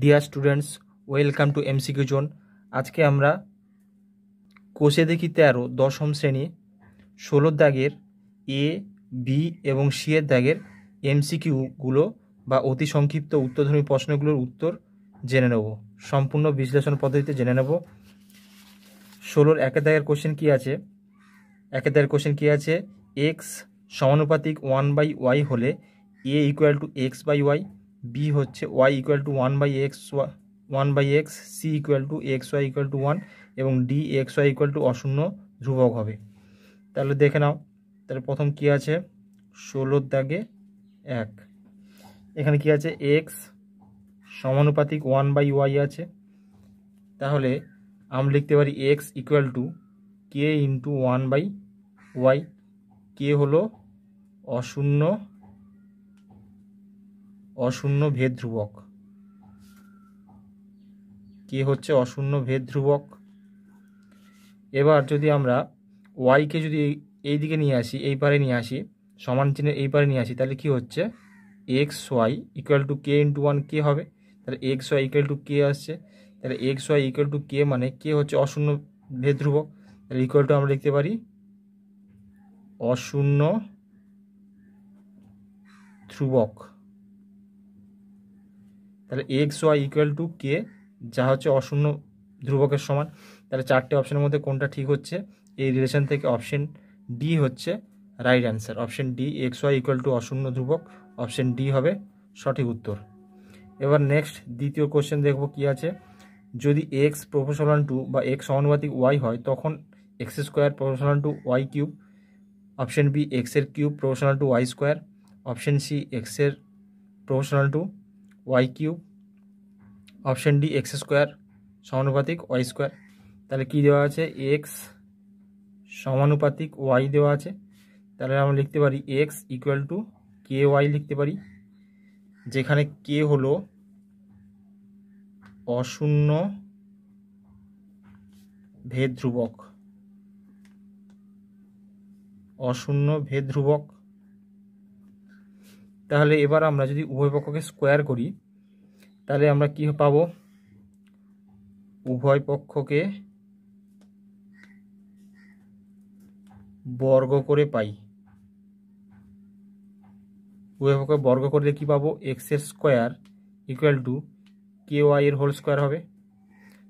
deer students welcome to MCQ zone আজকে আমরা কোষে দেখি তেরো দশম শ্রেণী ষোলো দাগের এ বি এবং সি এর দাগের এমসিকিউগুলো বা অতি সংক্ষিপ্ত উত্তরধর্মী প্রশ্নগুলোর উত্তর জেনে নেব সম্পূর্ণ বিশ্লেষণ পদ্ধতিতে জেনে নেব ষোলোর একের দাগের কোশ্চেন কী আছে একের দাগের কোশ্চেন কী আছে এক্স সমানুপাতিক ওয়ান বাই ওয়াই হলে A equal to X by Y B হচ্ছে Y equal to one by X one by X C equal to X Y equal to one এবং D X Y equal to অশূন্য ধ্রুবক হবে তাহলে দেখে নাও তাহলে প্রথম কি আছে ষোলোর দাগে এক এখানে কি আছে এক্স সমানুপাতিক ওয়ান বাই ওয়াই আছে তাহলে আমি লিখতে পারি x equal to K into one by Y K হলো অশূন্য অশূন্য ভেদ ধ্রুবক কে হচ্ছে অশূন্য ভেদ ধ্রুবক এবার যদি আমরা ওয়াইকে যদি এই দিকে নিয়ে আসি এই পারে নিয়ে আসি সমান চিহ্নে এই পারে নিয়ে আসি তাহলে কি হচ্ছে X Y equal to K into one K হবে তাহলে এক্স ওয়াই ইকুয়াল টু কে আসছে তাহলে X Y equal to K মানে কে হচ্ছে অশূন্য ভেদ ধ্রুবক তাহলে ইকুয়াল টু আমরা লিখতে পারি অশূন্য ধ্রুবক তাহলে X Y equal to K যা হচ্ছে অশূন্য ধ্রুবকের সমান তাহলে চারটে অপশনের মধ্যে কোনটা ঠিক হচ্ছে এই রিলেশন থেকে অপশন ডি হচ্ছে right answer option D X Y equal to অশূন্য ধ্রুবক অপশন ডি হবে সঠিক উত্তর এবার নেক্সট দ্বিতীয় কোশ্চেন দেখব কি আছে যদি এক্স প্রফেশনাল টু বা এক্স সমানুপাতিক ওয়াই হয় তখন X square proportional to Y cube option B এক্সের cube proportional to Y square option C এক্সের proportional to Y cube option D X square সমানুপাতিক ওয়াই স্কোয়ার তাহলে কী দেওয়া আছে এক্স সমানুপাতিক ওয়াই দেওয়া আছে তাহলে আমরা লিখতে পারি x equal to K Y লিখতে পারি যেখানে কে হল অশূন্য ভেদ ধ্রুবক অশূন্য ভেদ ধ্রুবক তাহলে এবার আমরা যদি উভয় পক্ষকে স্কোয়ার করি তাহলে আমরা কি পাবো উভয় পক্ষকে বর্গ করে পাই উভয় পক্ষকে বর্গ করলে কি পাবো এক্স এর square equal to K Y এর হোল স্কোয়ার হবে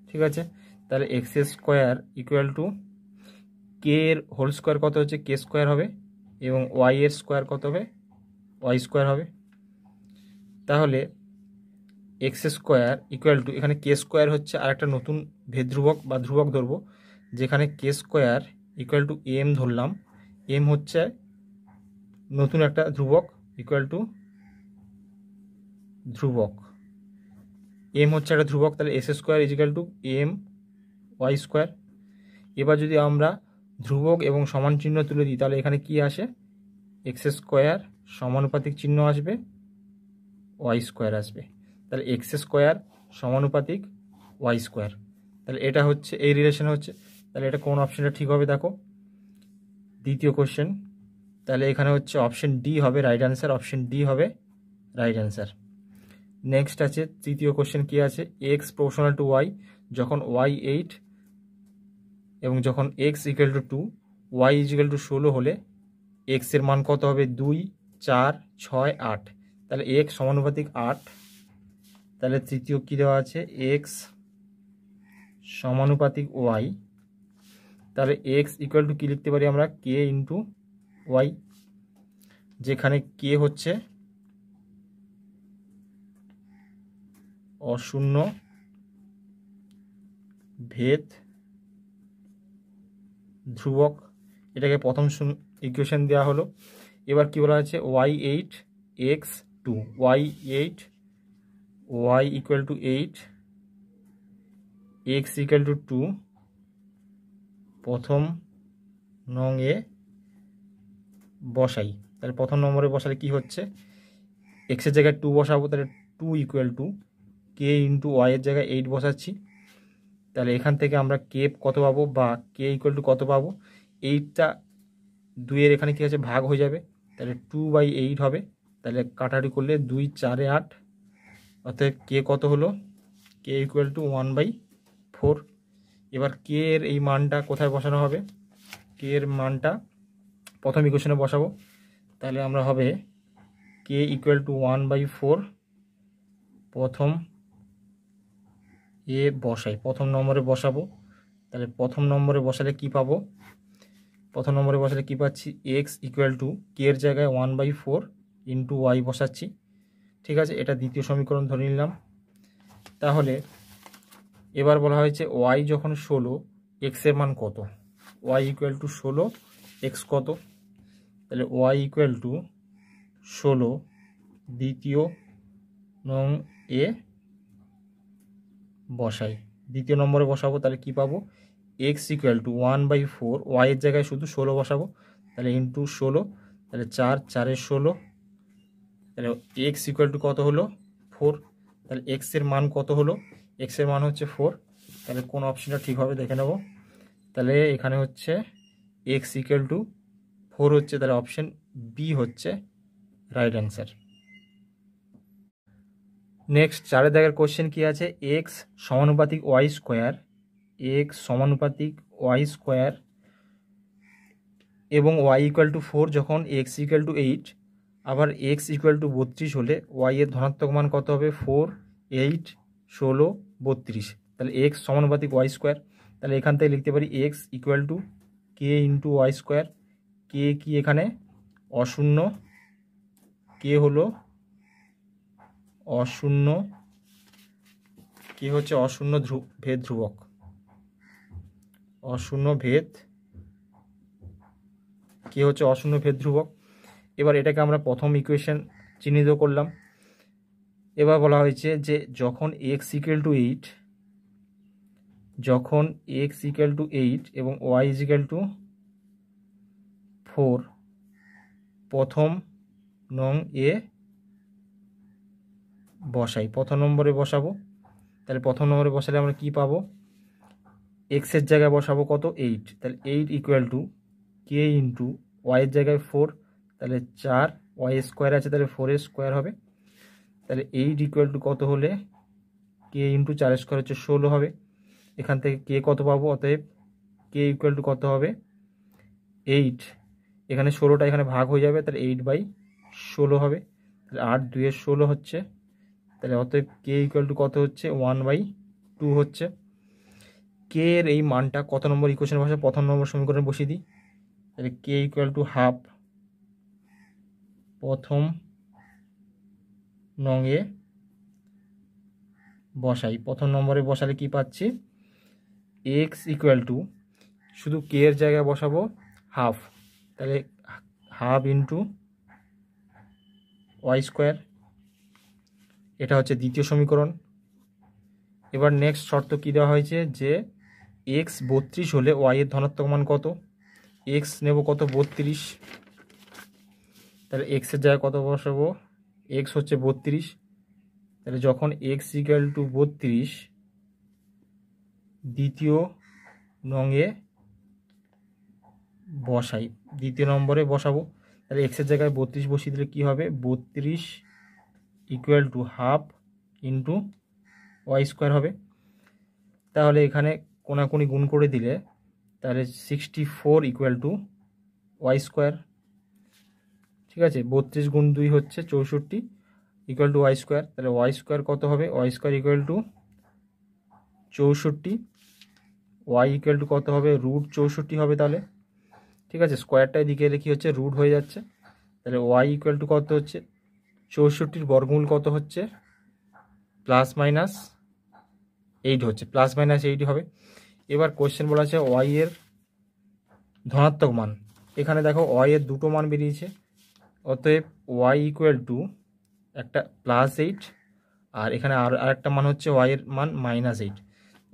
ঠিক আছে তাহলে এক্স এর স্কোয়ার ইকুয়াল টু কে এর হোল স্কোয়ার কত হচ্ছে কে স্কোয়ার হবে এবং ওয়াই এর স্কোয়ার কত হবে ওয়াই স্কোয়ার হবে তাহলে এক্স স্কোয়ার ইকুয়াল টু এখানে কে স্কোয়ার হচ্ছে আর একটা নতুন ভেদ্রুবক বা ধ্রুবক ধরব যেখানে K square equal to M ধরলাম এম হচ্ছে নতুন একটা ধ্রুবক ইকুয়াল টু ধ্রুবক এম হচ্ছে একটা ধ্রুবক তাহলে S square equal to M Y square এবার যদি আমরা ধ্রুবক এবং সমান চিহ্ন তুলে দিই তাহলে এখানে কি আসে এক্স স্কোয়ার সমানুপাতিক চিহ্ন আসবে ওয়াই স্কোয়ার আসবে তাহলে এক্স স্কোয়ার সমানুপাতিক ওয়াই স্কোয়ার তাহলে এটা হচ্ছে এই রিলেশন হচ্ছে তাহলে এটা কোন অপশানটা ঠিক হবে দেখো দ্বিতীয় কোশ্চেন তাহলে এখানে হচ্ছে অপশন ডি হবে রাইট অ্যান্সার অপশন ডি হবে রাইট অ্যান্সার নেক্সট আছে তৃতীয় কোশ্চেন কি আছে এক্স প্রোশনাল টু ওয়াই যখন ওয়াই এইট এবং যখন x equal to two Y is equal to ষোলো হলে এক্সের মান কত হবে দুই চার ছয় আট তাহলে এক্স সমানুপাতিক আট তাহলে তৃতীয় কী দেওয়া আছে এক্স সমানুপাতিক ওয়াই তাহলে এক্স ইকুয়াল টু কী লিখতে পারি আমরা কে ইন্টু ওয়াই যেখানে কে হচ্ছে অশূন্য ভেদ ধ্রুবক এটাকে প্রথম ইকুয়েশন দেওয়া হলো এবার কি বলা আছে Y eight X two Y eight Y equal to eight X equal to two প্রথম নং এ বসাই তাহলে প্রথম নম্বরে বসালে কি হচ্ছে এক্সের জায়গায় টু বসাবো তাহলে two equal to K into ওয়াইয়ের জায়গায় এইট বসাচ্ছি তাহলে এখান থেকে আমরা কে কত পাবো বা কে ইকুয়াল টু কত পাবো এইটটা দুইয়ের এখানে কী আছে ভাগ হয়ে যাবে তাহলে টু বাই এইট হবে তাহলে কাটারি করলে দুই চারে আট অর্থাৎ কে কত হলো K equal to one by four এবার কে এর এই মানটা কোথায় বসানো হবে কে এর মানটা প্রথম ইকুয়েশনে বসাবো তাহলে আমরা হবে কে equal to one by four প্রথম এ বসাই প্রথম নম্বরে বসাবো তাহলে প্রথম নম্বরে বসালে কি পাবো প্রথম নম্বরে বসালে কী পাচ্ছি এক্স ইকুয়াল টু কে এর জায়গায় one by four into Y বসাচ্ছি ঠিক আছে এটা দ্বিতীয় সমীকরণ ধরে নিলাম তাহলে এবার বলা হয়েছে ওয়াই যখন ষোলো এক্সের মান কত ওয়াই ইকুয়াল টু ষোলো এক্স কত তাহলে ওয়াই ইকুয়াল টু ষোলো দ্বিতীয় নং এ বসাই দ্বিতীয় নম্বরে বসাবো তাহলে কি পাবো x equal to one by four ওয়াইয়ের জায়গায় শুধু ষোলো বসাবো তাহলে ইন্টু ষোলো তাহলে চার চারের ষোলো তাহলে এক্স ইকুয়াল টু কত হলো ফোর তাহলে এক্সের মান কত হলো এক্সের মান হচ্ছে ফোর তাহলে কোন অপশানটা ঠিক হবে দেখে নেব তাহলে এখানে হচ্ছে এক্স ইকুয়াল টু ফোর হচ্ছে তাহলে অপশান বি হচ্ছে রাইট অ্যান্সার নেক্সট চারের দাগের কোশ্চেন কি আছে এক্স সমানুপাতিক ওয়াই স্কোয়ার এক্স সমানুপাতিক ওয়াই স্কোয়ার এবং ওয়াই ইকুয়াল টু ফোর যখন এক্স ইকুয়াল টু এইট আবার এক্স ইকুয়াল টু বত্রিশ হলে ওয়াইয়ের ধনাত্মক মান কত হবে ফোর এইট ষোলো বত্রিশ তাহলে এক্স সমানুপাতিক ওয়াই স্কোয়ার তাহলে এখান থেকে লিখতে পারি x equal to K into y square k কি এখানে অশূন্য কে হলো অশূন্য কে হচ্ছে অশূন্য ধ্রু ভেদ ধ্রুবক অশূন্য ভেদ কি হচ্ছে অশূন্য ভেদ ধ্রুবক এবার এটাকে আমরা প্রথম ইকুয়েশন চিহ্নিত করলাম এবার বলা হয়েছে যে যখন এক্স ইকুয়াল টু এইট যখন এক্স ইকুয়াল টু এইট এবং ওয়াই ইজিক্যাল টু ফোর প্রথম নং এ বসাই প্রথম নম্বরে বসাবো তাহলে প্রথম নম্বরে বসালে আমরা কি পাবো এক্সের জায়গায় বসাবো কত এইট তাহলে eight equal to K into ওয়াইয়ের জায়গায় ফোর তাহলে চার ওয়াই স্কোয়ার আছে তাহলে ফোরের স্কোয়ার হবে তাহলে এইট ইকুয়াল টু কত হলে কে ইন্টু চার স্কোয়ার হচ্ছে ষোলো হবে এখান থেকে কে কত পাবো অতএব কে ইকুয়াল টু কত হবে এইট এখানে ষোলোটা এখানে ভাগ হয়ে যাবে তাহলে এইট বাই ষোলো হবে তাহলে আট দুয়ের ষোলো হচ্ছে তাহলে অতএব কে ইকুয়াল টু কত হচ্ছে ওয়ান বাই টু হচ্ছে কে এর এই মানটা কত নম্বর ইকুয়েশনের ভাষা প্রথম নম্বর সমীকরণে বসিয়ে দিই তাহলে কে ইকুয়াল টু হাফ প্রথম নঙে বসাই প্রথম নম্বরে বসালে কি পাচ্ছি এক্স ইকুয়াল টু শুধু কে এর জায়গায় বসাবো হাফ তাহলে হাফ ইন্টু ওয়াই স্কোয়ার এটা হচ্ছে দ্বিতীয় সমীকরণ এবার নেক্সট শর্ত কী দেওয়া হয়েছে যে এক্স বত্রিশ হলে ওয়াই এর ধনাত্মক মান কত এক্স নেব কত বত্রিশ তাহলে এক্সের জায়গায় কত বসাবো এক্স হচ্ছে বত্রিশ তাহলে যখন এক্স ইকাল টু বত্রিশ দ্বিতীয় নঙে বসাই দ্বিতীয় নম্বরে বসাবো তাহলে এক্সের জায়গায় বত্রিশ বসিয়ে দিলে কী হবে বত্রিশ equal to half into y square হবে তাহলে এখানে কোনাকুনি গুণ করে দিলে তাহলে sixty four equal to Y square ঠিক আছে বত্রিশ গুণ দুই হচ্ছে চৌষট্টি ইকুয়াল টু ওয়াই স্কোয়ার তাহলে ওয়াই স্কোয়ার কত হবে ওয়াই স্কোয়ার ইকুয়াল টু চৌষট্টি ওয়াই ইকুয়াল টু কত হবে রুট চৌষট্টি হবে তাহলে ঠিক আছে স্কোয়ারটা এদিকে এলে কী হচ্ছে রুট হয়ে যাচ্ছে তাহলে ওয়াই ইকুয়াল টু কত হচ্ছে চৌষট্টির বর্গমূল কত হচ্ছে প্লাস মাইনাস এইট হচ্ছে প্লাস মাইনাস এইট হবে এবার কোয়েশ্চেন বলা আছে ওয়াই এর ধনাত্মক মান এখানে দেখো ওয়াই এর দুটো মান বেরিয়েছে অতএব ওয়াই ইকুয়াল টু একটা প্লাস এইট আর এখানে আর আরেকটা মান হচ্ছে ওয়াই এর মান মাইনাস এইট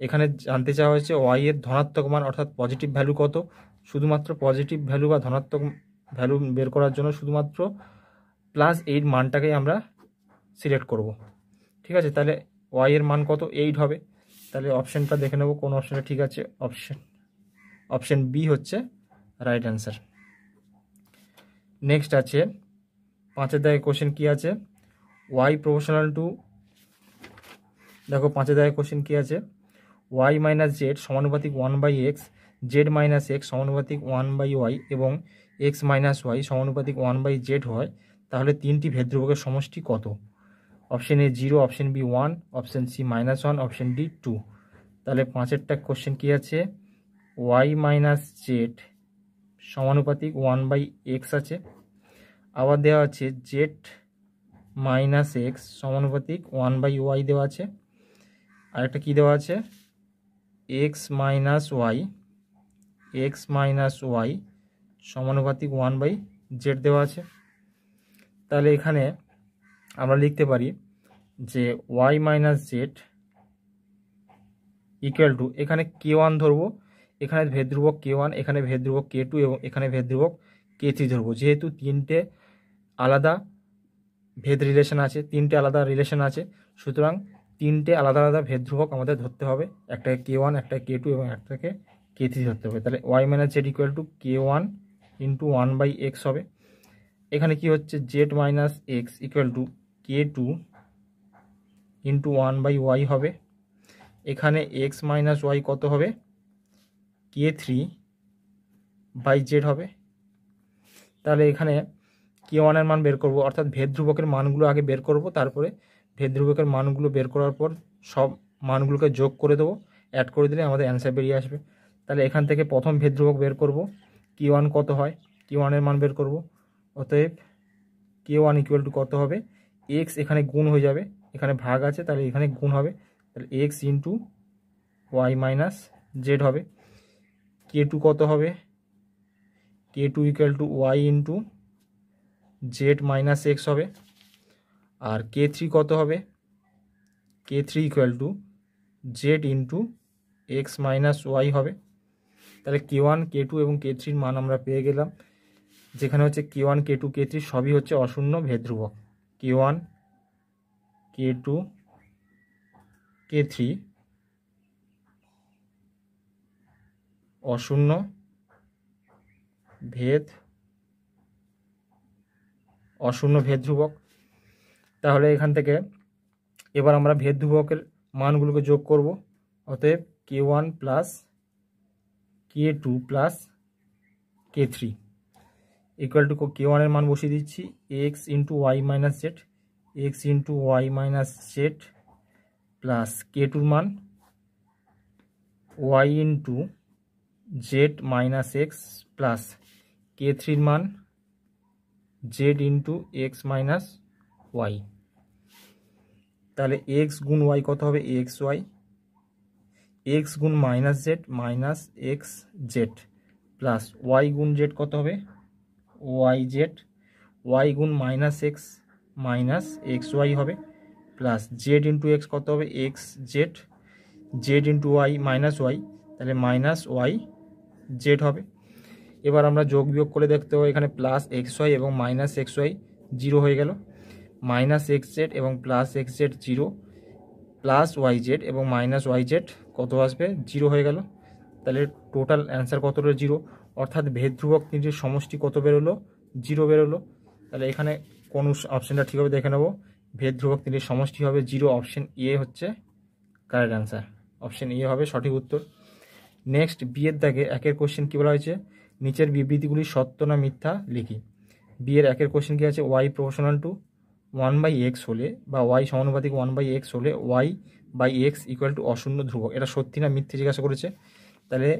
এখানে জানতে চাওয়া হয়েছে ওয়াই এর ধনাত্মক মান অর্থাৎ পজিটিভ ভ্যালু কত শুধুমাত্র পজিটিভ ভ্যালু বা ধনাত্মক ভ্যালু বের করার জন্য শুধুমাত্র প্লাস এইট মানটাকেই আমরা সিলেক্ট করব ঠিক আছে তাহলে ওয়াই এর মান কত এইট হবে তাহলে অপশানটা দেখে নেব কোন অপশানটা ঠিক আছে অপশান অপশান বি হচ্ছে রাইট অ্যান্সার নেক্সট আছে পাঁচের দায়ে কোশ্চেন কী আছে ওয়াই প্রফেশনাল টু দেখো পাঁচের দায়ে কোশ্চেন কী আছে ওয়াই মাইনাস জেড সমানুপাতিক one by x z minus x সমানুপাতিক ওয়ান বাই ওয়াই এবং এক্স মাইনাস ওয়াই সমানুপাতিক ওয়ান বাই জেড হয় তাহলে তিনটি ভেদ্রভোগের সমষ্টি কত option A zero option B one option C minus one option D two তাহলে পাঁচেরটা কোশ্চেন কী আছে ওয়াই মাইনাস জেড সমানুপাতিক ওয়ান বাই এক্স আছে আবার দেওয়া আছে জেড মাইনাস এক্স সমানুপাতিক ওয়ান বাই ওয়াই দেওয়া আছে আরেকটা কী দেওয়া আছে x minus y x minus y সমানুপাতিক ওয়ান বাই জেড দেওয়া আছে তাহলে এখানে আমরা লিখতে পারি যে y minus z equal to এখানে কে ওয়ান ধরবো এখানে ভেদ্রুবক কে ওয়ান এখানে ভেদ্রুবক কে টু এবং এখানে ভেদ্রুবক কে থ্রি ধরবো যেহেতু তিনটে আলাদা ভেদ রিলেশন আছে তিনটে আলাদা রিলেশন আছে সুতরাং তিনটে আলাদা আলাদা ভেদ্রুবক আমাদের ধরতে হবে একটাকে কে ওয়ান একটা কে টু এবং একটাকে কে থ্রি ধরতে হবে তাহলে y minus z equal to k one into one by x হবে এখানে কি হচ্ছে z minus x equal to k two into one by y হবে এখানে এক্স মাইনাস ওয়াই কত হবে কে থ্রি বাই জেড হবে তাহলে এখানে কে ওয়ানের মান বের করব অর্থাৎ ভেদ মানগুলো আগে বের করব তারপরে ভেদ মানগুলো বের করার পর সব মানগুলোকে যোগ করে দেবো অ্যাড করে দিলে আমাদের অ্যান্সার বেরিয়ে আসবে তাহলে এখান থেকে প্রথম ভেদ বের করব কি ওয়ান কত হয় কি ওয়ানের মান বের করব অতএব কে ওয়ান ইকুয়াল টু কত হবে এক্স এখানে গুণ হয়ে যাবে এখানে ভাগ আছে তাহলে এখানে গুণ হবে তাহলে x into y minus z হবে কে টু কত হবে k two equal to y into z minus x হবে আর কে থ্রি কত হবে k three equal to z into x minus y হবে তাহলে কে ওয়ান কে টু এবং কে থ্রির মান আমরা পেয়ে গেলাম যেখানে হচ্ছে k one k two k three সবই হচ্ছে অশূন্য ভেদ্রুবক k one k two k three অশূন্য ভেদ অশূন্য ভেদ ধ্রুবক তাহলে এখান থেকে এবার আমরা ভেদ ধ্রুবকের মানগুলোকে যোগ করব অতএব k one plus k two plus k three equal to k ওয়ানের মান বসিয়ে দিচ্ছি x into y minus z x into y minus z plus k টুর মান y into z minus x plus k থ্রির মান z into x minus y তাহলে x গুণ ওয়াই কত হবে এক্স ওয়াই এক্স গুণ minus z minus x z plus y গুণ জেড কত হবে ওয়াই জেড ওয়াই গুণ minus x minus x y হবে প্লাস জেড ইন্টু এক্স কত হবে x z z into y minus y তাহলে মাইনাস ওয়াই জেড হবে এবার আমরা যোগ বিয়োগ করে দেখতে হবে এখানে প্লাস এক্স ওয়াই এবং মাইনাস এক্স ওয়াই জিরো হয়ে গেল মাইনাস এক্স জেড এবং plus x z zero plus y z এবং মাইনাস ওয়াই জেড কত আসবে জিরো হয়ে গেল তাহলে টোটাল অ্যান্সার কতটা জিরো অর্থাৎ ভেদ ধ্রুবক তিনটির সমষ্টি কত বেরোলো জিরো বেরোলো তাহলে এখানে কোন অপশানটা ঠিক হবে দেখে নেবো ভেদ ধ্রুবক তিনটির সমষ্টি হবে জিরো অপশান এ হচ্ছে কারেক্ট অ্যান্সার অপশান এ হবে সঠিক উত্তর নেক্সট বিয়ের দাগে একের কোশ্চেন কী বলা হয়েছে নিচের বিবৃতিগুলি সত্য না মিথ্যা লিখি বিয়ের একের কোশ্চেন কী আছে y proportional to one by x হলে বা ওয়াই সমানুপাতিক ওয়ান বাই এক্স হলে y by x equal to অশূন্য ধ্রুবক এটা সত্যি না মিথ্যে জিজ্ঞাসা করেছে তাহলে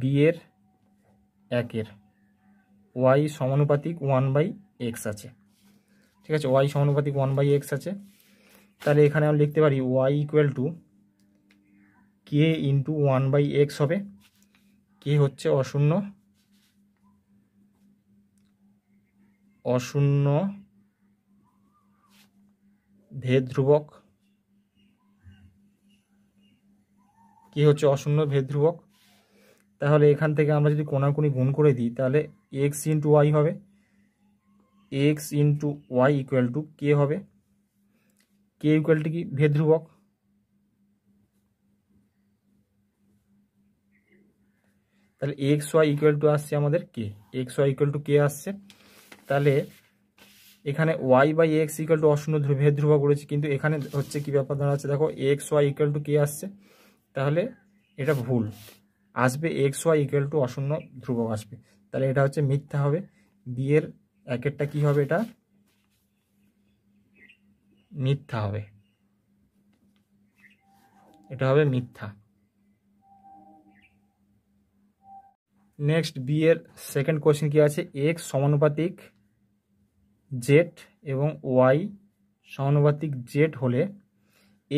বি এর একের ওয়াই সমানুপাতিক ওয়ান বাই এক্স আছে ঠিক আছে ওয়াই সমানুপাতিক ওয়ান বাই এক্স আছে তাহলে এখানে আমরা লিখতে পারি y equal to K into one by x হবে কে হচ্ছে অশূন্য অশূন্য ভেদ ধ্রুবক কি হচ্ছে অশূন্য ভেদ ধ্রুবক তাহলে এখান থেকে আমরা যদি কোনাকুনি গুণ করে দিই তাহলে এক্স ইন্টু ওয়াই হবে x into y equal to k হবে কে ইকুয়াল টু কি ভেদ ধ্রুবক তাহলে এক্স ওয়াই ইকুয়াল টু আসছে আমাদের k x Y equal to কে আসছে তাহলে এখানে y by x equal to অশূন্য ভেদ ধ্রুবক করেছি কিন্তু এখানে হচ্ছে কি ব্যাপার ধরা আছে দেখো এক্স ওয়াই ইকুয়াল টু কে আসছে তাহলে এটা ভুল আসবে এক্স ওয়াই ইকুয়াল টু অশূন্য ধ্রুবক আসবে তাহলে এটা হচ্ছে মিথ্যা হবে বি এর একেরটা কি হবে এটা মিথ্যা হবে এটা হবে মিথ্যা নেক্সট বি এর সেকেন্ড কোয়েশ্চেন কি আছে এক্স সমানুপাতিক জেড এবং ওয়াই সমানুপাতিক জেড হলে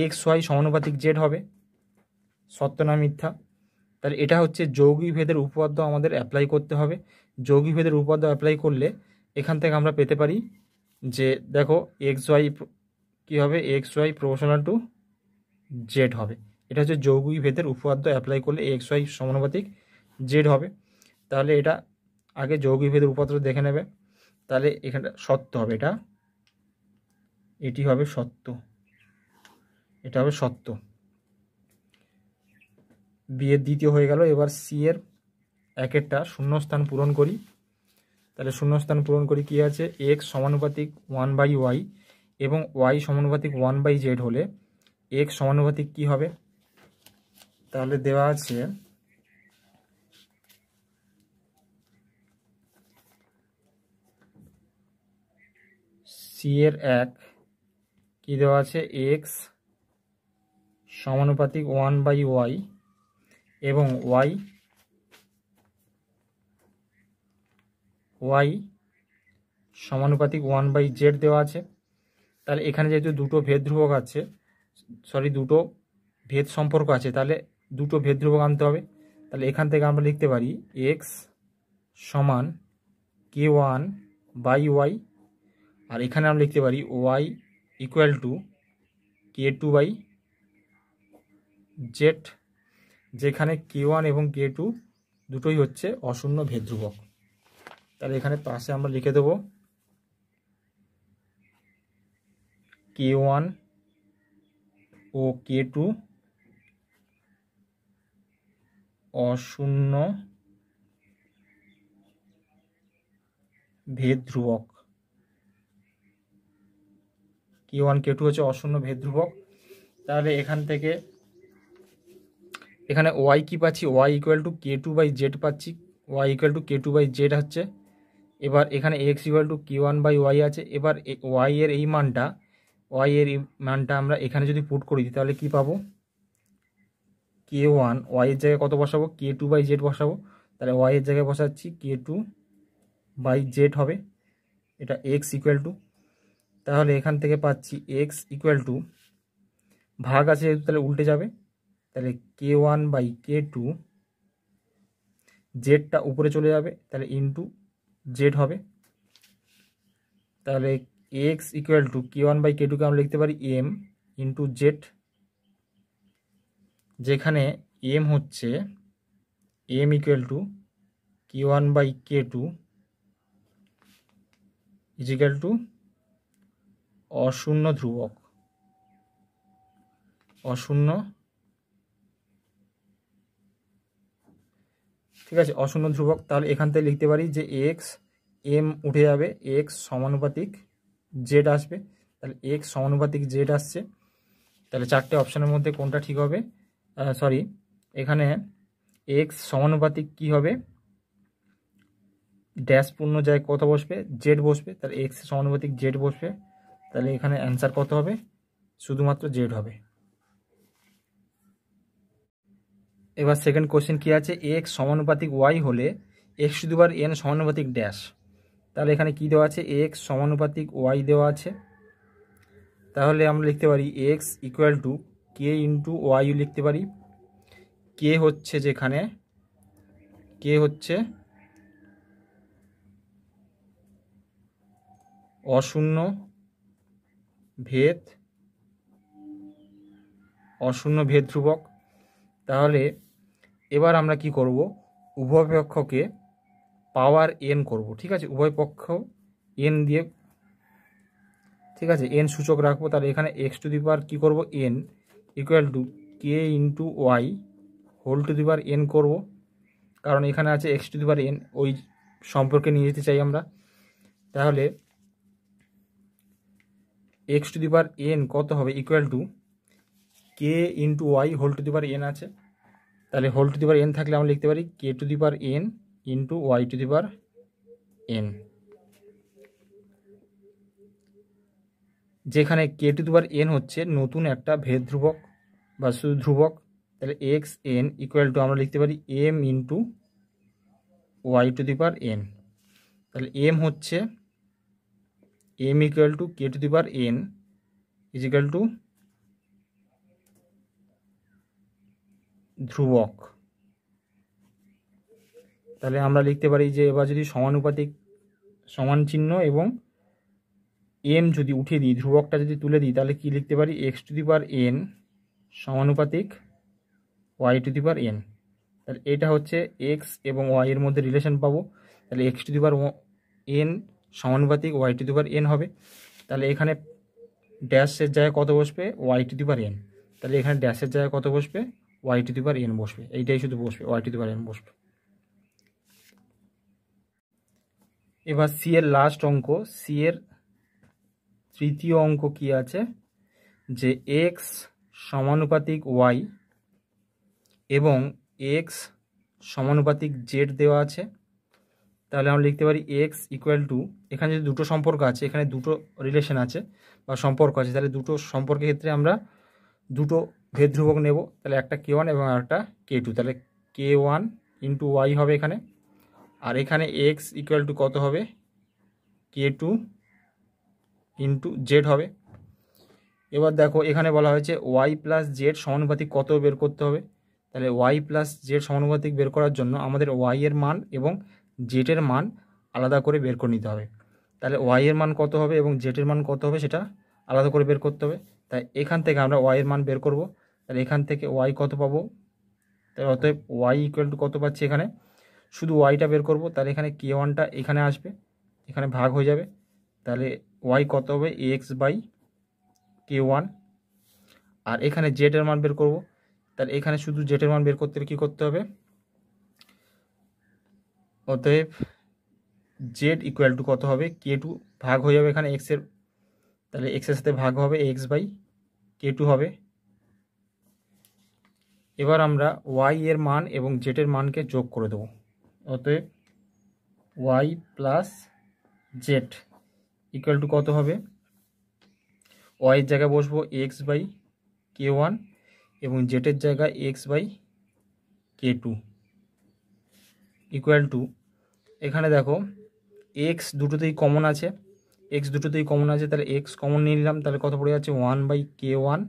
এক্স ওয়াই সমানুপাতিক জেড হবে সত্য না মিথ্যা তাহলে এটা হচ্ছে যৌগিক ভেদের উপপাদ্য আমাদের অ্যাপ্লাই করতে হবে যৌগিক ভেদের উপপাদ্য অ্যাপ্লাই করলে এখান থেকে আমরা পেতে পারি যে দেখো এক্স ওয়াই কী হবে x y proportional to z হবে এটা হচ্ছে যৌগিক ভেদের উপপাদ্য অ্যাপ্লাই করলে এক্স ওয়াই সমানুপাতিক জেড হবে তাহলে এটা আগে যৌগিক ভেদের উপাত্র দেখে নেবে তাহলে এখানটা সত্য হবে এটা এটি হবে সত্য এটা হবে সত্য বিয়ের দ্বিতীয় হয়ে গেল এবার সি এর একেরটা শূন্যস্থান পূরণ করি তাহলে শূন্যস্থান পূরণ করি কী আছে এক্স সমানুপাতিক ওয়ান বাই ওয়াই এবং ওয়াই সমানুপাতিক ওয়ান বাই জেড হলে এক্স সমানুপাতিক কী হবে তাহলে দেওয়া আছে সি এর এক কী দেওয়া আছে এক্স সমানুপাতিক ওয়ান বাই ওয়াই এবং ওয়াই ওয়াই সমানুপাতিক ওয়ান বাই জেড দেওয়া আছে তাহলে এখানে যেহেতু দুটো ভেদ ধ্রুবক আছে সরি দুটো ভেদ সম্পর্ক আছে তাহলে দুটো ভেদ ধ্রুবক আনতে হবে তাহলে এখান থেকে আমরা লিখতে পারি এক্স সমান কে ওয়ান বাই ওয়াই আর এখানে আমরা লিখতে পারি y equal to k two by z যেখানে কে ওয়ান এবং কে টু দুটোই হচ্ছে অশূন্য ভেদ্রুবক তাহলে এখানে পাশে আমরা লিখে দেব কে ওয়ান ও কে টু অশূন্য ভেদ্রুবক কে ওয়ান কে টু হচ্ছে অশূন্য ভেদ্রুবক তাহলে এখান থেকে এখানে ওয়াই কী পাচ্ছি y equal to k two by z পাচ্ছি y equal to k two by z হচ্ছে এবার এখানে x equal to k one by y আছে এবার ওয়াই এর এই মানটা ওয়াই এর এই মানটা আমরা এখানে যদি পুট করে দিই তাহলে কি পাবো কে ওয়ান ওয়াইয়ের জায়গায় কত বসাবো কে টু বাই জেড বসাবো তাহলে ওয়াইয়ের জায়গায় বসাচ্ছি কে টু বাই জেড হবে এটা এক্স ইকুয়াল টু তাহলে এখান থেকে পাচ্ছি এক্স ইকুয়াল টু ভাগ আছে তাহলে উল্টে যাবে তাহলে কে ওয়ান বাই কে টু জেডটা উপরে চলে যাবে তাহলে টু জেড হবে তাহলে x equal to k one by k টুকে আমরা লিখতে পারি এম ইন্টু জেড যেখানে এম হচ্ছে m equal to k one by k two equal to অশূন্য ধ্রুবক অশূন্য ঠিক আছে অশূন্য ধ্রুবক তাহলে এখান থেকে লিখতে পারি যে এক্স এম উঠে যাবে এক্স সমানুপাতিক জেড আসবে তাহলে এক্স সমানুপাতিক জেড আসছে তাহলে চারটে অপশানের মধ্যে কোনটা ঠিক হবে সরি এখানে এক্স সমানুপাতিক কি হবে ড্যাশ পূর্ণ যায় কত বসবে জেড বসবে তাহলে এক্স সমানুপাতিক জেড বসবে তাহলে এখানে অ্যান্সার কত হবে শুধুমাত্র জেড হবে এবার সেকেন্ড কোশ্চেন কী আছে এক্স সমানুপাতিক ওয়াই হলে এক্স বার এন সমানুপাতিক ড্যাশ তাহলে এখানে কী দেওয়া আছে এক্স সমানুপাতিক ওয়াই দেওয়া আছে তাহলে আমরা লিখতে পারি x equal to K into ওয়াইও লিখতে পারি কে হচ্ছে যেখানে কে হচ্ছে অশূন্য ভেদ অশূন্য ভেদ ধ্রুবক তাহলে এবার আমরা কি করব উভয় পক্ষকে পাওয়ার এন করব ঠিক আছে উভয় পক্ষ এন দিয়ে ঠিক আছে এন সূচক রাখবো তাহলে এখানে এক্স টু দি পাওয়ার কী করবো n equal to K into y whole to the power n করবো কারণ এখানে আছে x to the power n ওই সম্পর্কে নিয়ে যেতে চাই আমরা তাহলে x to the power n কত হবে equal to K into y whole to the power n আছে তাহলে whole to the power n থাকলে আমরা লিখতে পারি k to the power n into y to the power N যেখানে k to the power N হচ্ছে নতুন একটা ভেদ ধ্রুবক বা শুধু ধ্রুবক তাহলে এক্স এন ইকুয়াল টু আমরা লিখতে পারি m into y to the power n তাহলে এম হচ্ছে m equal to k to the power n is equal to ধ্রুবক তাহলে আমরা লিখতে পারি যে এবার যদি সমানুপাতিক সমান চিহ্ন এবং এম যদি উঠে দিই ধ্রুবকটা যদি তুলে দিই তাহলে কি লিখতে পারি x to the power n সমানুপাতিক y to the power n তাহলে এটা হচ্ছে এক্স এবং ওয়াই এর মধ্যে রিলেশন পাবো তাহলে x to the power n সমানুপাতিক y to the power n হবে তাহলে এখানে ড্যাশের জায়গায় কত বসবে y to the power n তাহলে এখানে ড্যাশের জায়গায় কত বসবে y to the power n বসবে এইটাই শুধু বসবে y to the power n বসবে এবার সি এর লাস্ট অঙ্ক সি এর তৃতীয় অঙ্ক কি আছে যে এক্স সমানুপাতিক ওয়াই এবং এক্স সমানুপাতিক জেড দেওয়া আছে তাহলে আমরা লিখতে পারি এক্স ইকুয়াল টু এখানে যদি দুটো সম্পর্ক আছে এখানে দুটো রিলেশন আছে বা সম্পর্ক আছে তাহলে দুটো সম্পর্কের ক্ষেত্রে আমরা দুটো ভেদ ধ্রুবক নেব তাহলে একটা কে ওয়ান এবং একটা কে টু তাহলে কে ওয়ান ইন্টু ওয়াই হবে এখানে আর এখানে এক্স ইকুয়াল টু কত হবে কে টু ইন্টু জেড হবে এবার দেখো এখানে বলা হয়েছে ওয়াই প্লাস জেড সমানুপাতিক কত বের করতে হবে তাহলে ওয়াই প্লাস জেড সমানুপাতিক বের করার জন্য আমাদের ওয়াইয়ের মান এবং জেটের মান আলাদা করে বের করে নিতে হবে তাহলে ওয়াইয়ের মান কত হবে এবং জেটের মান কত হবে সেটা আলাদা করে বের করতে হবে তাই এখান থেকে আমরা ওয়াইয়ের মান বের করব তাহলে এখান থেকে ওয়াই কত পাবো তাহলে অতএব ওয়াই ইকুয়াল টু কত পাচ্ছি এখানে শুধু ওয়াইটা বের করব তাহলে এখানে কে ওয়ানটা এখানে আসবে এখানে ভাগ হয়ে যাবে তাহলে ওয়াই কত হবে এক্স বাই কে ওয়ান আর এখানে জেটের মান বের করব তাহলে এখানে শুধু জেটের মান বের করতে কি কী করতে হবে অতএব জেড ইকুয়াল টু কত হবে কে টু ভাগ হয়ে যাবে এখানে এক্সের তাহলে এক্সের সাথে ভাগ হবে এক্স বাই কে টু হবে এবার আমরা ওয়াই এর মান এবং জেটের মানকে যোগ করে দেবো অতএব y plus z equal to কত হবে ওয়াইয়ের জায়গায় বসবো এক্স বাই কে ওয়ান এবং জেটের জায়গায় x by k two equal to এখানে দেখো এক্স দুটোতেই কমন আছে এক্স দুটোতেই কমন আছে তাহলে এক্স কমন নিয়ে নিলাম তাহলে কত পড়ে যাচ্ছে one by k one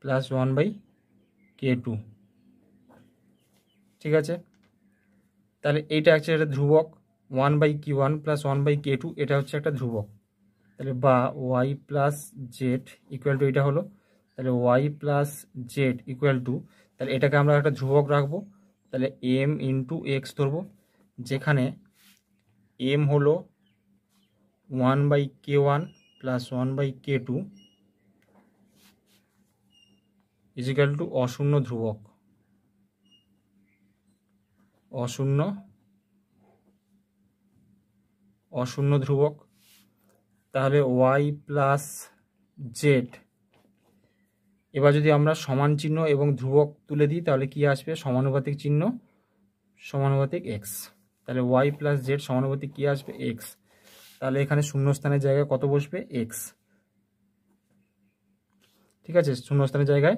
plus one by k two ঠিক আছে তাহলে এইটা হচ্ছে একটা ধ্রুবক one by k one plus one by k two এটা হচ্ছে একটা ধ্রুবক তাহলে বা y plus z equal to এটা হলো তাহলে y plus z equal to তাহলে এটাকে আমরা একটা ধ্রুবক রাখবো তাহলে এম ইন্টু এক্স ধরবো যেখানে এম হলো one by k one plus one by k two equal to অশূন্য ধ্রুবক অশূন্য অশূন্য ধ্রুবক তাহলে ওয়াই প্লাস জেড এবার যদি আমরা সমান চিহ্ন এবং ধ্রুবক তুলে দিই তাহলে কি আসবে সমানুপাতিক চিহ্ন সমানুপাতিক এক্স তাহলে ওয়াই প্লাস জেড সমানুপাতিক কী আসবে এক্স তাহলে এখানে শূন্যস্থানের জায়গায় কত বসবে এক্স ঠিক আছে শূন্যস্থানের জায়গায়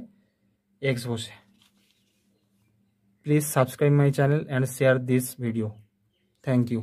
এক্স বসে please subscribe my channel and share this video thank you